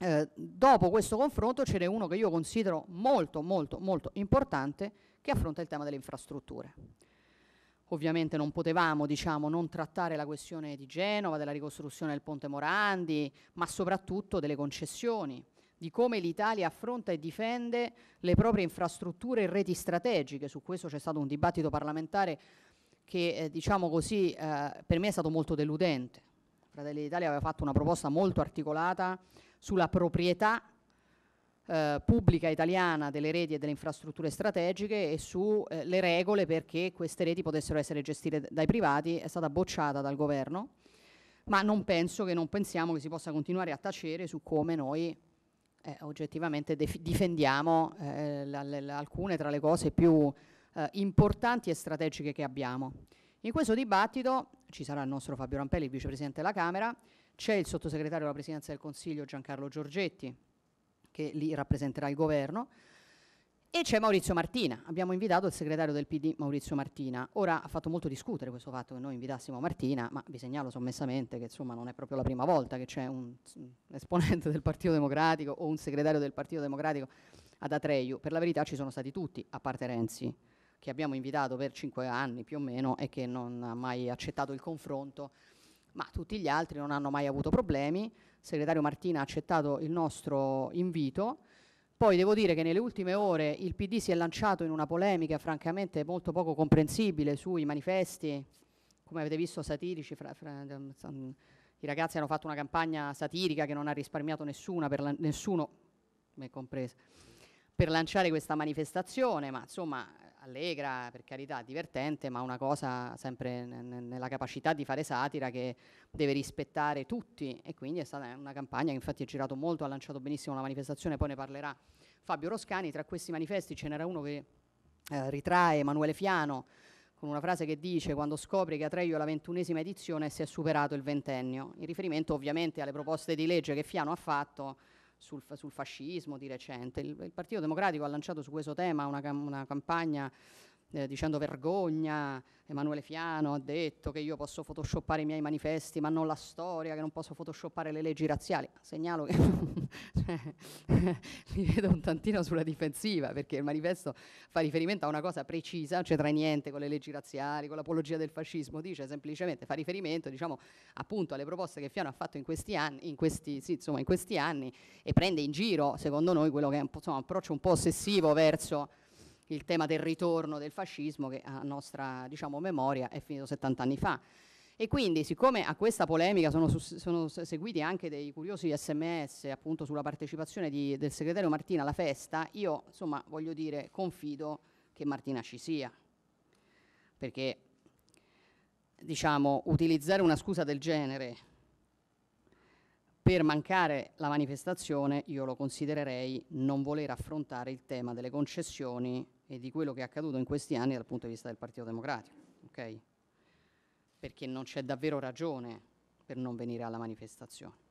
Eh, dopo questo confronto ce n'è uno che io considero molto molto molto importante che affronta il tema delle infrastrutture. Ovviamente non potevamo diciamo, non trattare la questione di Genova, della ricostruzione del ponte Morandi, ma soprattutto delle concessioni, di come l'Italia affronta e difende le proprie infrastrutture e reti strategiche. Su questo c'è stato un dibattito parlamentare che eh, diciamo così, eh, per me è stato molto deludente Fratelli d'Italia aveva fatto una proposta molto articolata sulla proprietà eh, pubblica italiana delle reti e delle infrastrutture strategiche e sulle eh, regole perché queste reti potessero essere gestite dai privati, è stata bocciata dal governo, ma non penso che non pensiamo che si possa continuare a tacere su come noi eh, oggettivamente difendiamo eh, alcune tra le cose più eh, importanti e strategiche che abbiamo. In questo dibattito ci sarà il nostro Fabio Rampelli, il vicepresidente della Camera, c'è il sottosegretario alla presidenza del Consiglio Giancarlo Giorgetti, che lì rappresenterà il governo, e c'è Maurizio Martina, abbiamo invitato il segretario del PD Maurizio Martina. Ora ha fatto molto discutere questo fatto che noi invitassimo Martina, ma vi segnalo sommessamente che insomma non è proprio la prima volta che c'è un, esponente del Partito Democratico o un segretario del Partito Democratico ad Atreiu. Per la verità ci sono stati tutti, a parte Renzi, che abbiamo invitato per cinque anni più o meno e che non ha mai accettato il confronto, ma tutti gli altri non hanno mai avuto problemi. Il segretario Martina ha accettato il nostro invito. Poi devo dire che nelle ultime ore il PD si è lanciato in una polemica francamente molto poco comprensibile sui manifesti, come avete visto satirici, fra, fra, i ragazzi hanno fatto una campagna satirica che non ha risparmiato nessuna per la, nessuno, me compresa, per lanciare questa manifestazione, ma insomma allegra, per carità, divertente, ma una cosa sempre nella capacità di fare satira che deve rispettare tutti e quindi è stata una campagna che infatti è girato molto, ha lanciato benissimo la manifestazione, poi ne parlerà Fabio Roscani, tra questi manifesti ce n'era uno che eh, ritrae Emanuele Fiano con una frase che dice quando scopri che Atreio è la ventunesima edizione si è superato il ventennio, in riferimento ovviamente alle proposte di legge che Fiano ha fatto sul, sul fascismo di recente. Il, il, Partito Democratico ha lanciato su questo tema una, una campagna eh, dicendo vergogna, Emanuele Fiano ha detto che io posso photoshoppare i miei manifesti ma non la storia, che non posso photoshoppare le leggi razziali, segnalo che mi cioè, vedo un tantino sulla difensiva perché il manifesto fa riferimento a una cosa precisa, non c'entra niente con le leggi razziali, con l'apologia del fascismo, dice semplicemente, fa riferimento diciamo, appunto alle proposte che Fiano ha fatto in questi anni, in questi, sì, insomma, in questi anni e prende in giro secondo noi quello che è un, insomma, un approccio un po' ossessivo verso il tema del ritorno del fascismo che a nostra diciamo, memoria è finito 70 anni fa. E quindi, siccome a questa polemica sono, sono seguiti anche dei curiosi sms appunto sulla partecipazione di, del segretario Martina alla festa, io insomma voglio dire, confido che Martina ci sia. Perché, diciamo, utilizzare una scusa del genere per mancare la manifestazione io lo considererei non voler affrontare il tema delle concessioni e di quello che è accaduto in questi anni dal punto di vista del Partito Democratico, okay? perché non c'è davvero ragione per non venire alla manifestazione.